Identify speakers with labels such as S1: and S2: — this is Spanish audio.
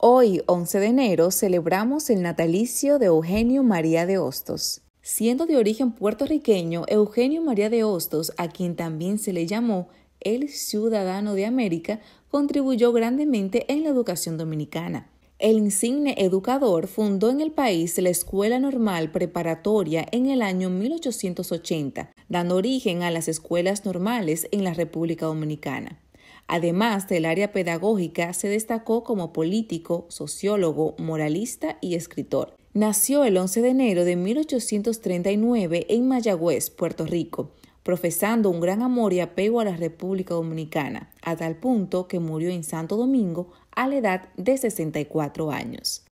S1: Hoy, 11 de enero, celebramos el natalicio de Eugenio María de Hostos. Siendo de origen puertorriqueño, Eugenio María de Hostos, a quien también se le llamó el ciudadano de América, contribuyó grandemente en la educación dominicana. El insigne educador fundó en el país la Escuela Normal Preparatoria en el año 1880, dando origen a las escuelas normales en la República Dominicana. Además del área pedagógica, se destacó como político, sociólogo, moralista y escritor. Nació el 11 de enero de 1839 en Mayagüez, Puerto Rico, profesando un gran amor y apego a la República Dominicana, a tal punto que murió en Santo Domingo a la edad de 64 años.